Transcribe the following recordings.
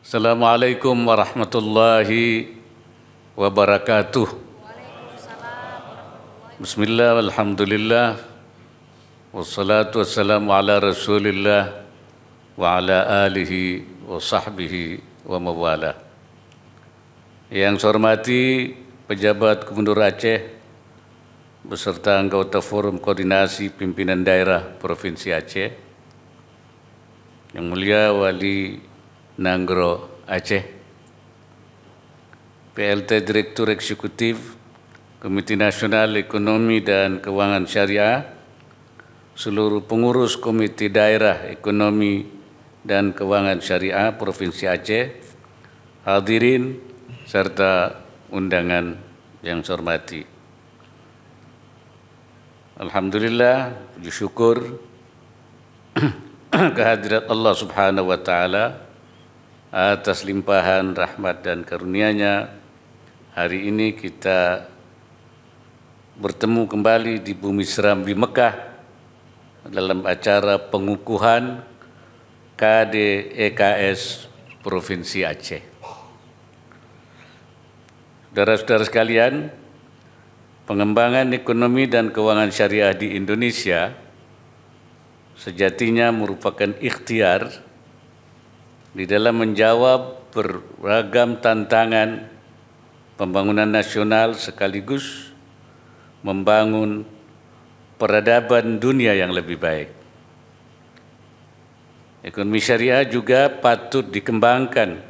Assalamualaikum warahmatullahi wabarakatuh. Bismillah, alhamdulillah. Wassalatu wassalamu ala rasulillah wa ala alihi wa sahbihi wa mawala. Yang saya hormati pejabat Gubernur Aceh beserta anggota Forum Koordinasi Pimpinan Daerah Provinsi Aceh. Yang mulia Wali Nanggro Aceh. PLT Direktur Eksekutif Komite Nasional Ekonomi dan Keuangan Syariah, seluruh pengurus Komite Daerah Ekonomi dan Keuangan Syariah Provinsi Aceh, hadirin serta undangan yang saya hormati. Alhamdulillah, puji syukur kehadirat Allah Subhanahu wa taala atas limpahan rahmat dan karunia-Nya. Hari ini kita bertemu kembali di Bumi Serambi Mekah dalam acara pengukuhan KDEKS Provinsi Aceh. Saudara-saudara sekalian, pengembangan ekonomi dan keuangan syariah di Indonesia sejatinya merupakan ikhtiar di dalam menjawab beragam tantangan pembangunan nasional sekaligus membangun peradaban dunia yang lebih baik. Ekonomi syariah juga patut dikembangkan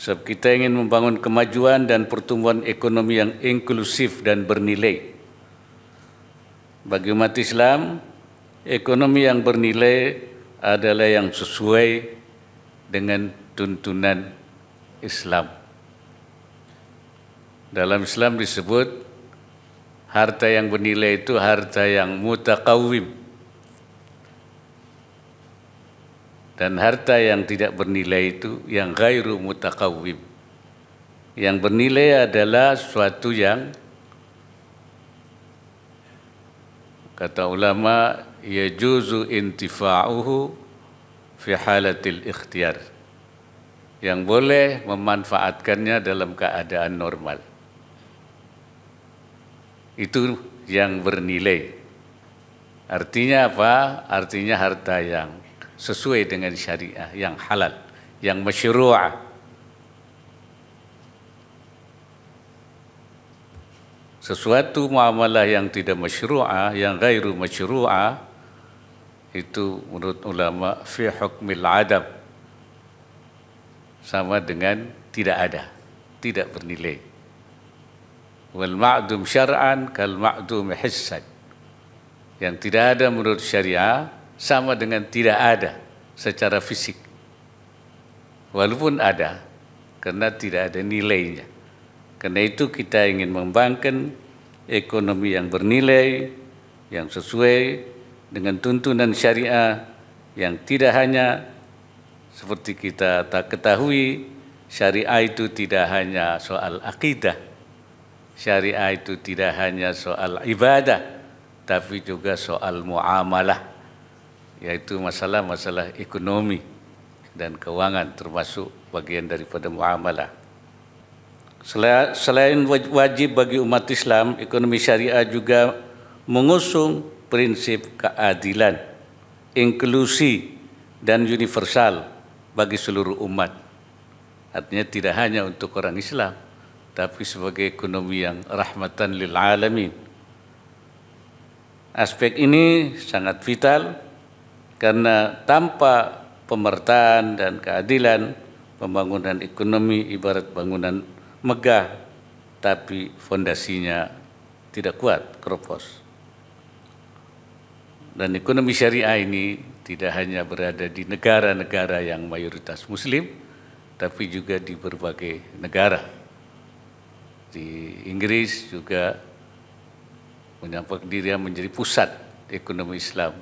sebab kita ingin membangun kemajuan dan pertumbuhan ekonomi yang inklusif dan bernilai. Bagi umat Islam, ekonomi yang bernilai adalah yang sesuai dengan tuntunan Islam. Dalam Islam disebut harta yang bernilai itu harta yang mutakawim. Dan harta yang tidak bernilai itu yang gairu mutakawim. Yang bernilai adalah suatu yang kata ulama ya juzu intifa'uhu fi halatil ikhtiar yang boleh memanfaatkannya dalam keadaan normal. Itu yang bernilai. Artinya apa? Artinya harta yang sesuai dengan syariah, yang halal, yang masyru'ah. Sesuatu muamalah yang tidak masyru'ah, yang gairu masyru'ah, itu menurut ulama fi hukmil adab sama dengan tidak ada, tidak bernilai. Wal ma'dum syar'an kal ma'dum hissan. Yang tidak ada menurut syariah sama dengan tidak ada secara fisik. Walaupun ada, karena tidak ada nilainya. Karena itu kita ingin membangkitkan ekonomi yang bernilai, yang sesuai dengan tuntunan syariah yang tidak hanya seperti kita tak ketahui syariah itu tidak hanya soal akidah syariah itu tidak hanya soal ibadah tapi juga soal muamalah yaitu masalah-masalah ekonomi dan keuangan termasuk bagian daripada muamalah selain wajib bagi umat Islam ekonomi syariah juga mengusung prinsip keadilan, inklusi, dan universal bagi seluruh umat. Artinya tidak hanya untuk orang Islam, tapi sebagai ekonomi yang rahmatan lil alamin. Aspek ini sangat vital karena tanpa pemertaan dan keadilan, pembangunan ekonomi ibarat bangunan megah, tapi fondasinya tidak kuat, keropos. Dan ekonomi syariah ini tidak hanya berada di negara-negara yang mayoritas muslim, tapi juga di berbagai negara. Di Inggris juga menyampak diri menjadi pusat ekonomi Islam.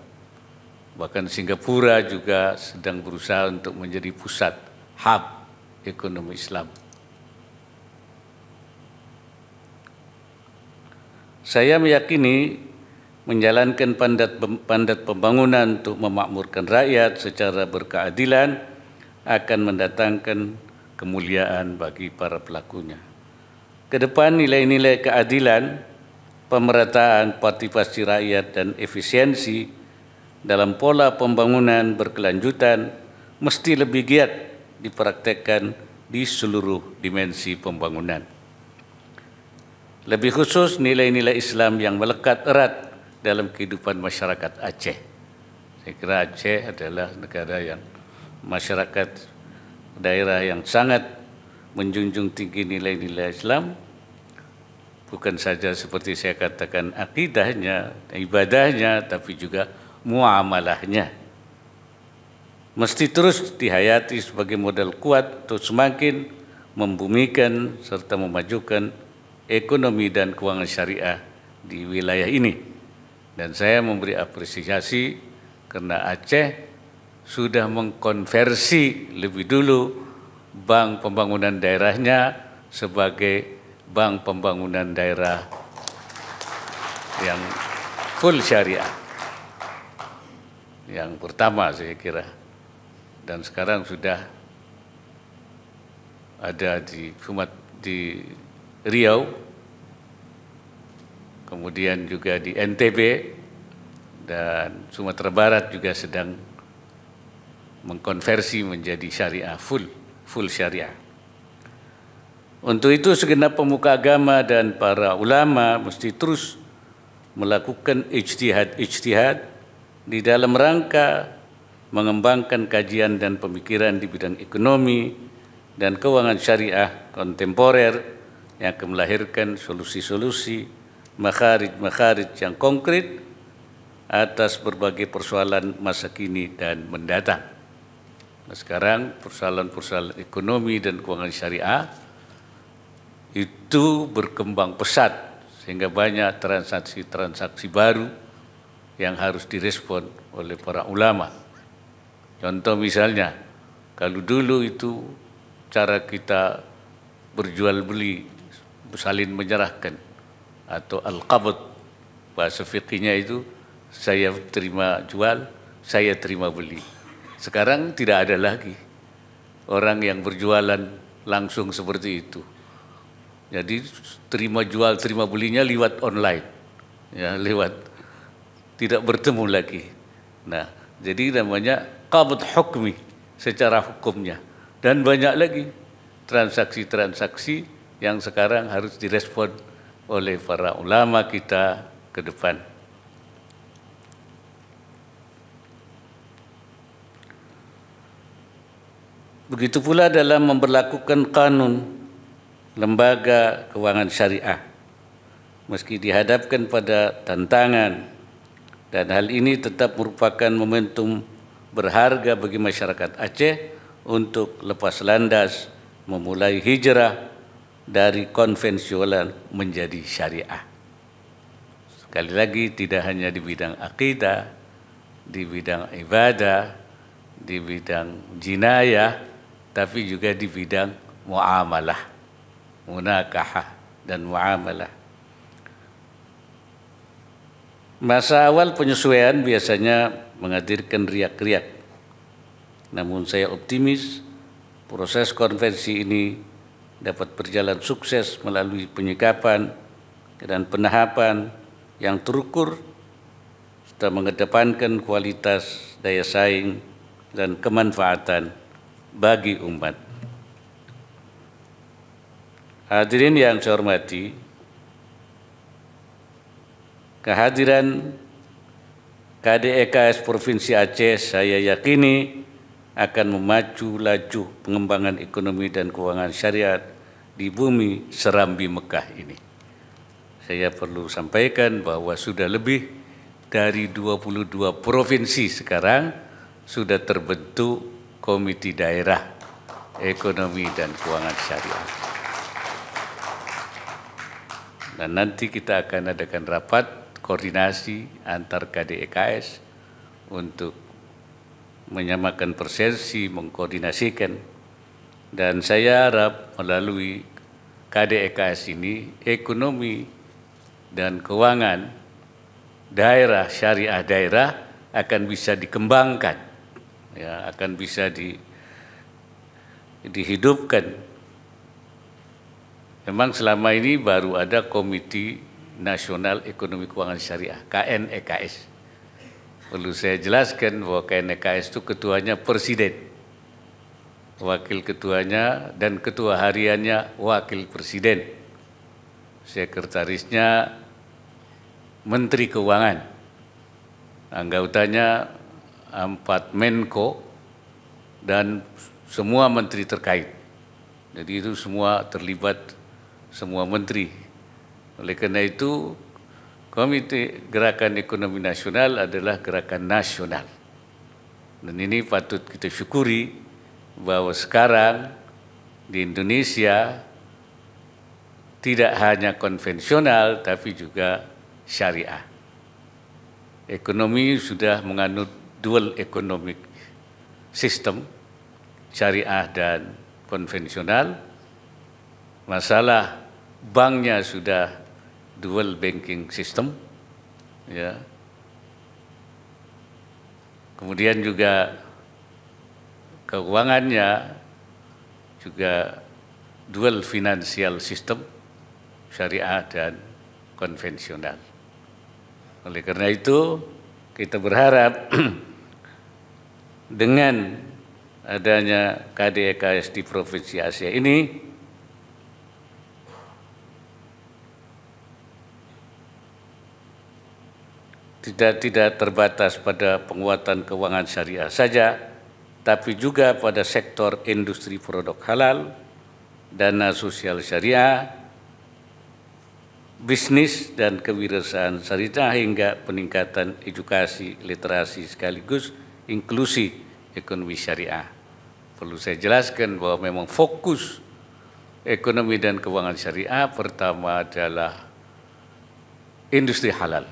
Bahkan Singapura juga sedang berusaha untuk menjadi pusat hub ekonomi Islam. Saya meyakini menjalankan pandat, pandat pembangunan untuk memakmurkan rakyat secara berkeadilan akan mendatangkan kemuliaan bagi para pelakunya. Kedepan nilai-nilai keadilan, pemerataan, partisipasi rakyat dan efisiensi dalam pola pembangunan berkelanjutan mesti lebih giat dipraktekkan di seluruh dimensi pembangunan. Lebih khusus nilai-nilai Islam yang melekat erat dalam kehidupan masyarakat Aceh. Saya kira Aceh adalah negara yang masyarakat daerah yang sangat menjunjung tinggi nilai-nilai Islam, bukan saja seperti saya katakan akidahnya, ibadahnya, tapi juga muamalahnya. Mesti terus dihayati sebagai modal kuat untuk semakin membumikan serta memajukan ekonomi dan keuangan syariah di wilayah ini. Dan saya memberi apresiasi karena Aceh sudah mengkonversi lebih dulu bank pembangunan daerahnya sebagai bank pembangunan daerah yang full syariah. Yang pertama saya kira. Dan sekarang sudah ada di Sumat di Riau kemudian juga di NTB dan Sumatera Barat juga sedang mengkonversi menjadi syariah full, full syariah. Untuk itu segenap pemuka agama dan para ulama mesti terus melakukan ijtihad-ijtihad di dalam rangka mengembangkan kajian dan pemikiran di bidang ekonomi dan keuangan syariah kontemporer yang akan melahirkan solusi-solusi makharij-makharij yang konkret atas berbagai persoalan masa kini dan mendatang. Nah, sekarang persoalan-persoalan ekonomi dan keuangan syariah itu berkembang pesat sehingga banyak transaksi-transaksi baru yang harus direspon oleh para ulama. Contoh misalnya, kalau dulu itu cara kita berjual beli saling menyerahkan atau al-qabd bahasa fikihnya itu saya terima jual, saya terima beli. Sekarang tidak ada lagi orang yang berjualan langsung seperti itu. Jadi terima jual terima belinya lewat online, ya lewat tidak bertemu lagi. Nah, jadi namanya kabut hukmi secara hukumnya dan banyak lagi transaksi-transaksi yang sekarang harus direspon oleh para ulama kita ke depan. Begitu pula dalam memperlakukan kanun lembaga keuangan syariah. Meski dihadapkan pada tantangan dan hal ini tetap merupakan momentum berharga bagi masyarakat Aceh untuk lepas landas memulai hijrah dari konvensional menjadi syariah. Sekali lagi tidak hanya di bidang akidah, di bidang ibadah, di bidang jinayah, tapi juga di bidang muamalah, munakahah dan muamalah. Masa awal penyesuaian biasanya menghadirkan riak-riak. Namun saya optimis proses konversi ini dapat berjalan sukses melalui penyikapan dan penahapan yang terukur serta mengedepankan kualitas daya saing dan kemanfaatan bagi umat. Hadirin yang saya hormati, kehadiran KDEKS Provinsi Aceh saya yakini akan memacu laju pengembangan ekonomi dan keuangan syariat di bumi Serambi Mekah ini. Saya perlu sampaikan bahwa sudah lebih dari 22 provinsi sekarang sudah terbentuk komite daerah ekonomi dan keuangan syariah. Dan nanti kita akan adakan rapat koordinasi antar KDEKS untuk menyamakan persensi, mengkoordinasikan dan saya harap melalui KDEKS ini ekonomi dan keuangan daerah syariah daerah akan bisa dikembangkan ya akan bisa di dihidupkan memang selama ini baru ada komite nasional ekonomi keuangan syariah KNEKS perlu saya jelaskan bahwa KNEKS itu ketuanya presiden wakil ketuanya dan ketua hariannya wakil presiden. Sekretarisnya menteri keuangan. Anggotanya empat menko dan semua menteri terkait. Jadi itu semua terlibat semua menteri. Oleh karena itu Komite Gerakan Ekonomi Nasional adalah gerakan nasional. Dan ini patut kita syukuri bahwa sekarang di Indonesia tidak hanya konvensional tapi juga syariah. Ekonomi sudah menganut dual economic system syariah dan konvensional. Masalah banknya sudah dual banking system ya. Kemudian juga keuangannya juga dual financial system syariah dan konvensional. Oleh karena itu, kita berharap dengan adanya KDEKS di Provinsi Asia ini tidak tidak terbatas pada penguatan keuangan syariah saja, tapi juga pada sektor industri produk halal, dana sosial syariah, bisnis dan kewirausahaan syariah hingga peningkatan edukasi, literasi sekaligus inklusi ekonomi syariah. Perlu saya jelaskan bahwa memang fokus ekonomi dan keuangan syariah pertama adalah industri halal.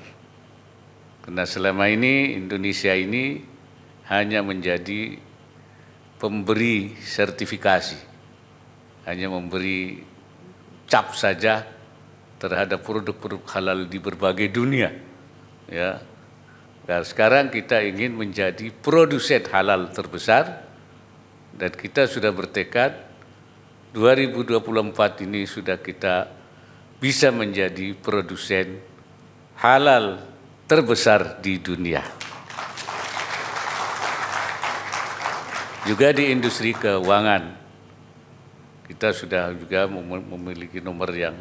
Karena selama ini Indonesia ini hanya menjadi pemberi sertifikasi, hanya memberi cap saja terhadap produk-produk halal di berbagai dunia. Ya. Dan sekarang kita ingin menjadi produsen halal terbesar dan kita sudah bertekad 2024 ini sudah kita bisa menjadi produsen halal terbesar di dunia. Juga di industri keuangan, kita sudah juga memiliki nomor yang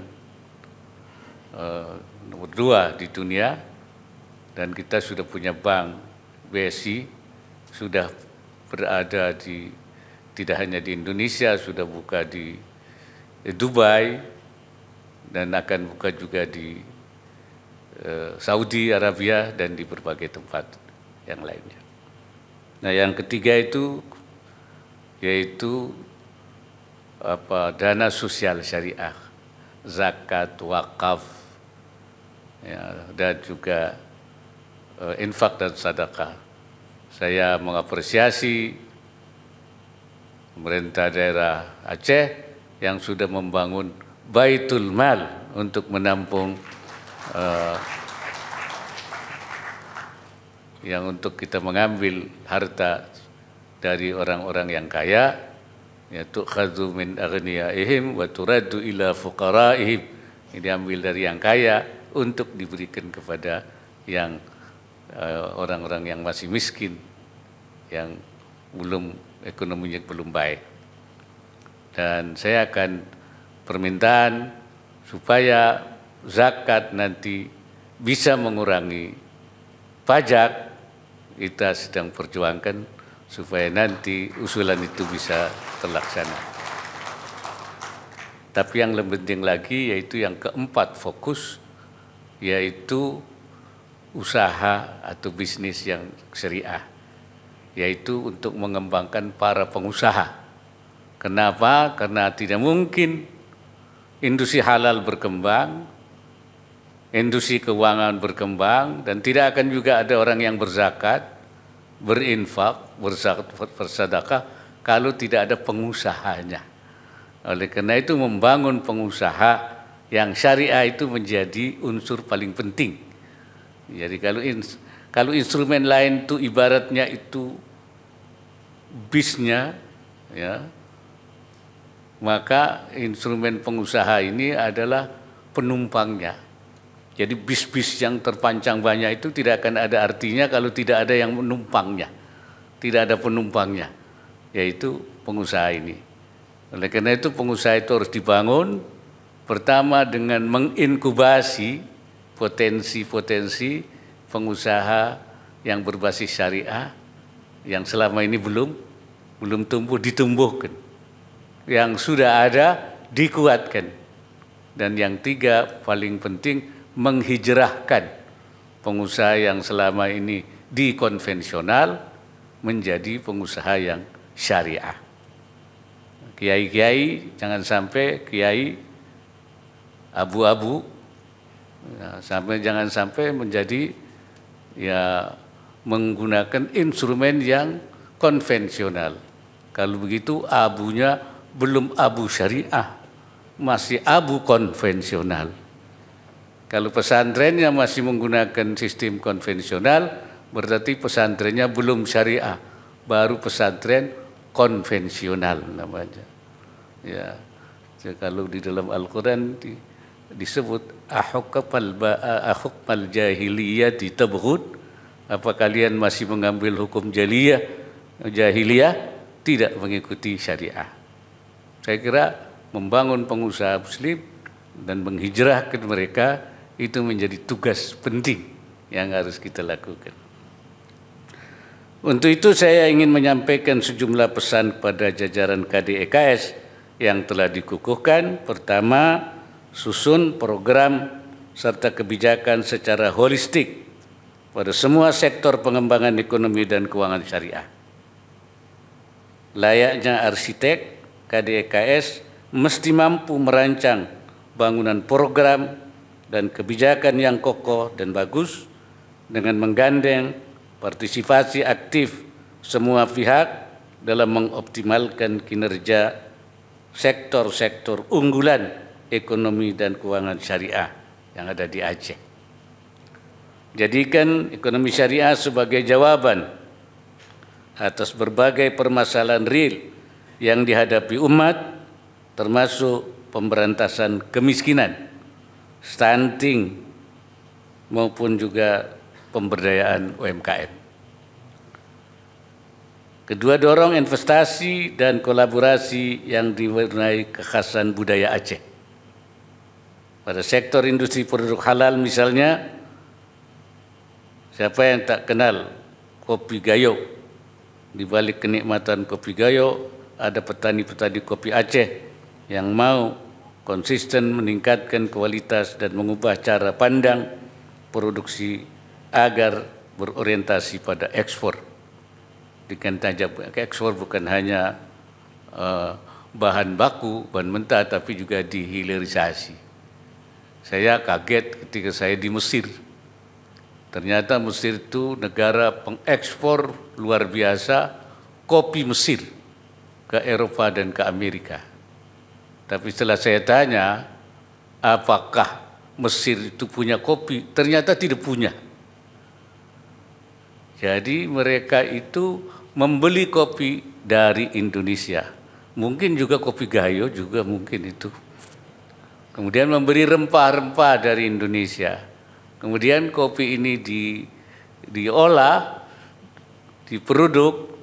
eh, nomor dua di dunia dan kita sudah punya bank BSI sudah berada di tidak hanya di Indonesia sudah buka di Dubai dan akan buka juga di eh, Saudi Arabia dan di berbagai tempat yang lainnya. Nah yang ketiga itu yaitu apa dana sosial syariah, zakat, wakaf, ya, dan juga uh, infak dan sedekah. Saya mengapresiasi pemerintah daerah Aceh yang sudah membangun Baitul Mal untuk menampung uh, yang untuk kita mengambil harta dari orang-orang yang kaya ya tukhadhu min aghniyaihim wa turaddu ila fuqaraihim ini diambil dari yang kaya untuk diberikan kepada yang eh, orang-orang uh, orang -orang yang masih miskin yang belum ekonominya belum baik dan saya akan permintaan supaya zakat nanti bisa mengurangi pajak kita sedang perjuangkan supaya nanti usulan itu bisa terlaksana. Tapi yang lebih penting lagi yaitu yang keempat fokus yaitu usaha atau bisnis yang syariah yaitu untuk mengembangkan para pengusaha. Kenapa? Karena tidak mungkin industri halal berkembang, industri keuangan berkembang dan tidak akan juga ada orang yang berzakat, berinfak bersedekah kalau tidak ada pengusahanya. Oleh karena itu membangun pengusaha yang syariah itu menjadi unsur paling penting. Jadi kalau ins kalau instrumen lain itu ibaratnya itu bisnya ya maka instrumen pengusaha ini adalah penumpangnya. Jadi bis-bis yang terpanjang banyak itu tidak akan ada artinya kalau tidak ada yang menumpangnya tidak ada penumpangnya, yaitu pengusaha ini. Oleh karena itu pengusaha itu harus dibangun pertama dengan menginkubasi potensi-potensi pengusaha yang berbasis syariah yang selama ini belum belum tumbuh ditumbuhkan. Yang sudah ada dikuatkan. Dan yang tiga paling penting menghijrahkan pengusaha yang selama ini dikonvensional menjadi pengusaha yang syariah. Kiai-kiai jangan sampai kiai abu-abu, ya, sampai jangan sampai menjadi ya menggunakan instrumen yang konvensional. Kalau begitu abunya belum abu syariah, masih abu konvensional. Kalau pesantrennya masih menggunakan sistem konvensional, Berarti pesantrennya belum syariah, baru pesantren konvensional namanya. Ya. Jadi ya kalau di dalam Al-Qur'an di, disebut ahukmal ahukmal jahiliyah ditabghud apa kalian masih mengambil hukum jahiliyah jahiliyah tidak mengikuti syariah saya kira membangun pengusaha muslim dan menghijrahkan mereka itu menjadi tugas penting yang harus kita lakukan. Untuk itu saya ingin menyampaikan sejumlah pesan kepada jajaran KDEKS yang telah dikukuhkan. Pertama, susun program serta kebijakan secara holistik pada semua sektor pengembangan ekonomi dan keuangan syariah. Layaknya arsitek, KDEKS mesti mampu merancang bangunan program dan kebijakan yang kokoh dan bagus dengan menggandeng partisipasi aktif semua pihak dalam mengoptimalkan kinerja sektor-sektor unggulan ekonomi dan keuangan syariah yang ada di Aceh. Jadikan ekonomi syariah sebagai jawaban atas berbagai permasalahan real yang dihadapi umat termasuk pemberantasan kemiskinan, stunting maupun juga pemberdayaan UMKM. Kedua dorong investasi dan kolaborasi yang diwarnai kekhasan budaya Aceh. Pada sektor industri produk halal misalnya, siapa yang tak kenal kopi gayo? Di balik kenikmatan kopi gayo, ada petani-petani kopi Aceh yang mau konsisten meningkatkan kualitas dan mengubah cara pandang produksi agar berorientasi pada ekspor. Dengan tajam ekspor bukan hanya uh, bahan baku, bahan mentah, tapi juga dihilirisasi. Saya kaget ketika saya di Mesir. Ternyata Mesir itu negara pengekspor luar biasa kopi Mesir ke Eropa dan ke Amerika. Tapi setelah saya tanya, apakah Mesir itu punya kopi? Ternyata tidak punya. Jadi mereka itu membeli kopi dari Indonesia. Mungkin juga kopi gayo juga mungkin itu. Kemudian memberi rempah-rempah dari Indonesia. Kemudian kopi ini di diolah, diproduk,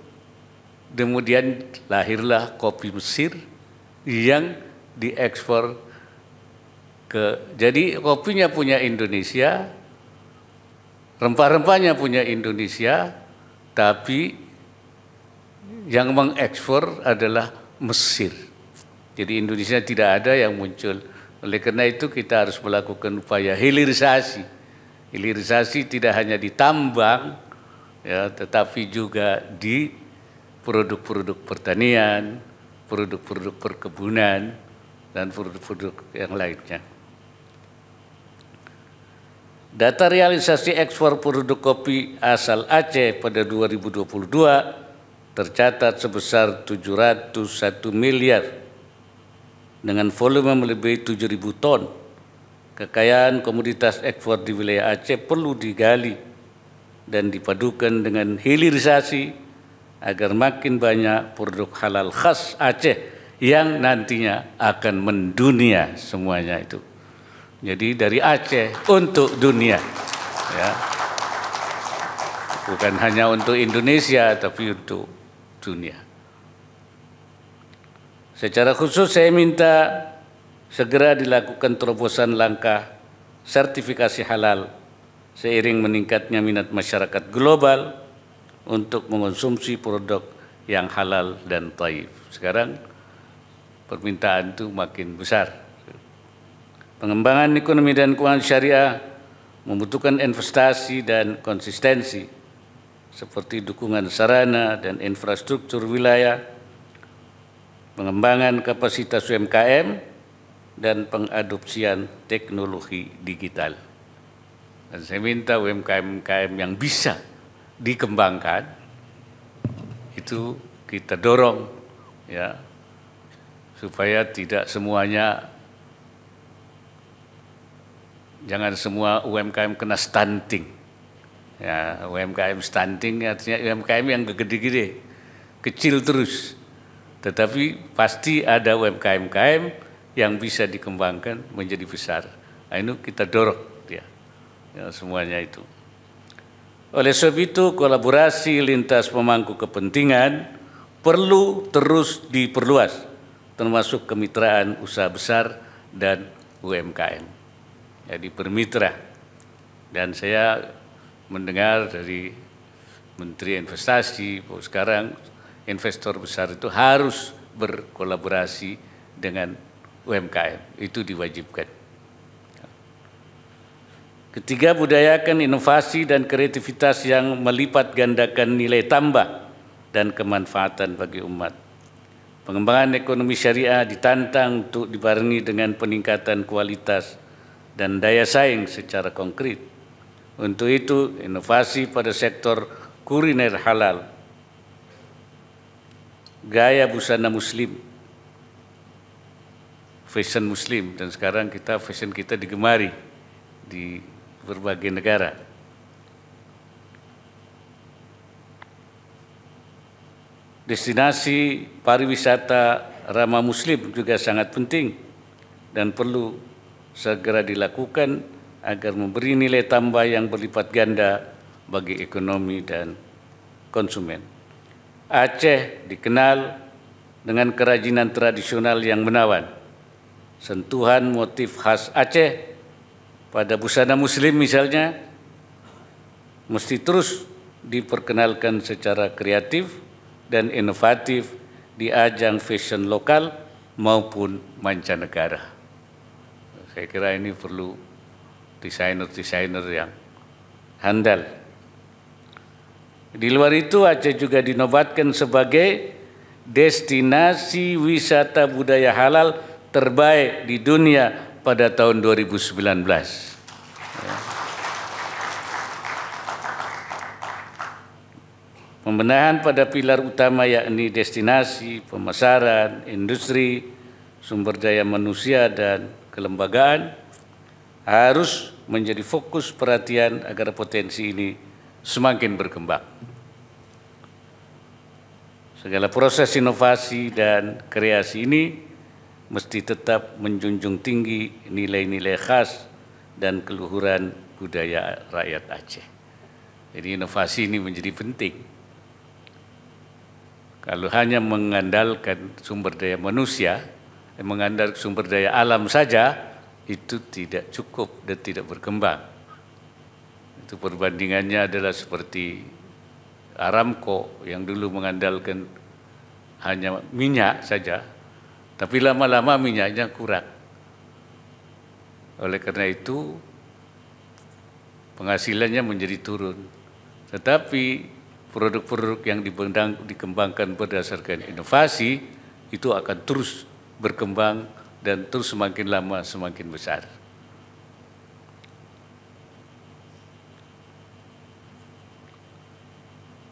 kemudian lahirlah kopi Mesir yang diekspor ke jadi kopinya punya Indonesia Rempah-rempahnya punya Indonesia, tapi yang mengekspor adalah Mesir. Jadi Indonesia tidak ada yang muncul. Oleh karena itu kita harus melakukan upaya hilirisasi. Hilirisasi tidak hanya ditambang, ya, tetapi juga di produk-produk pertanian, produk-produk perkebunan, dan produk-produk yang lainnya. Data realisasi ekspor produk kopi asal Aceh pada 2022 tercatat sebesar 701 miliar dengan volume melebihi 7.000 ton. Kekayaan komoditas ekspor di wilayah Aceh perlu digali dan dipadukan dengan hilirisasi agar makin banyak produk halal khas Aceh yang nantinya akan mendunia semuanya itu. Jadi dari Aceh untuk dunia. Ya. Bukan hanya untuk Indonesia tapi untuk dunia. Secara khusus saya minta segera dilakukan terobosan langkah sertifikasi halal seiring meningkatnya minat masyarakat global untuk mengonsumsi produk yang halal dan taif. Sekarang permintaan itu makin besar. Pengembangan ekonomi dan keuangan syariah membutuhkan investasi dan konsistensi seperti dukungan sarana dan infrastruktur wilayah, pengembangan kapasitas UMKM, dan pengadopsian teknologi digital. Dan saya minta UMKM-UMKM yang bisa dikembangkan itu kita dorong ya supaya tidak semuanya jangan semua UMKM kena stunting. Ya, UMKM stunting artinya UMKM yang gede-gede, kecil terus. Tetapi pasti ada UMKM-KM yang bisa dikembangkan menjadi besar. Nah, ini kita dorong ya, ya semuanya itu. Oleh sebab itu kolaborasi lintas pemangku kepentingan perlu terus diperluas termasuk kemitraan usaha besar dan UMKM jadi bermitra. Dan saya mendengar dari Menteri Investasi, bahwa sekarang investor besar itu harus berkolaborasi dengan UMKM, itu diwajibkan. Ketiga, budayakan inovasi dan kreativitas yang melipat gandakan nilai tambah dan kemanfaatan bagi umat. Pengembangan ekonomi syariah ditantang untuk dibarengi dengan peningkatan kualitas dan daya saing secara konkret. Untuk itu, inovasi pada sektor kuliner halal, gaya busana muslim, fashion muslim, dan sekarang kita fashion kita digemari di berbagai negara. Destinasi pariwisata ramah muslim juga sangat penting dan perlu segera dilakukan agar memberi nilai tambah yang berlipat ganda bagi ekonomi dan konsumen. Aceh dikenal dengan kerajinan tradisional yang menawan. Sentuhan motif khas Aceh pada busana muslim misalnya mesti terus diperkenalkan secara kreatif dan inovatif di ajang fashion lokal maupun mancanegara. Saya kira ini perlu desainer-desainer yang handal. Di luar itu Aceh juga dinobatkan sebagai destinasi wisata budaya halal terbaik di dunia pada tahun 2019. Pembenahan pada pilar utama yakni destinasi, pemasaran, industri, sumber daya manusia dan kelembagaan harus menjadi fokus perhatian agar potensi ini semakin berkembang. Segala proses inovasi dan kreasi ini mesti tetap menjunjung tinggi nilai-nilai khas dan keluhuran budaya rakyat Aceh. Jadi inovasi ini menjadi penting. Kalau hanya mengandalkan sumber daya manusia, mengandalkan sumber daya alam saja itu tidak cukup dan tidak berkembang. Itu perbandingannya adalah seperti Aramco yang dulu mengandalkan hanya minyak saja, tapi lama-lama minyaknya kurang. Oleh karena itu penghasilannya menjadi turun. Tetapi produk-produk yang dikembangkan berdasarkan inovasi itu akan terus berkembang dan terus semakin lama semakin besar.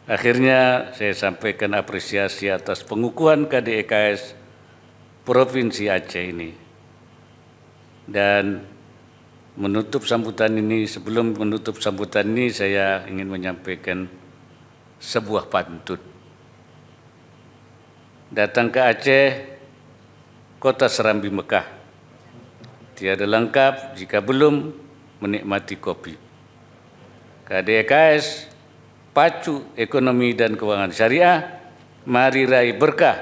Akhirnya saya sampaikan apresiasi atas pengukuhan KDEKS Provinsi Aceh ini. Dan menutup sambutan ini, sebelum menutup sambutan ini saya ingin menyampaikan sebuah pantun. Datang ke Aceh kota Serambi Mekah. Tiada lengkap jika belum menikmati kopi. KDKS pacu ekonomi dan keuangan syariah, mari raih berkah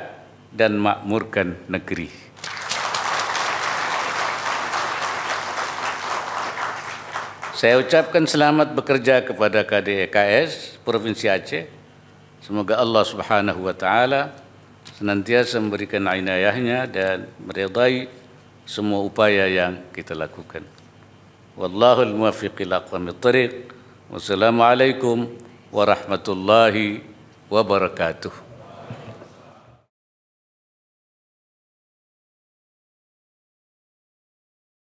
dan makmurkan negeri. Saya ucapkan selamat bekerja kepada KDKS e Provinsi Aceh. Semoga Allah Subhanahu wa taala senantiasa memberikan inayahnya dan meredai semua upaya yang kita lakukan. Wallahul muwaffiq ila aqwamit tariq. Wassalamualaikum warahmatullahi wabarakatuh.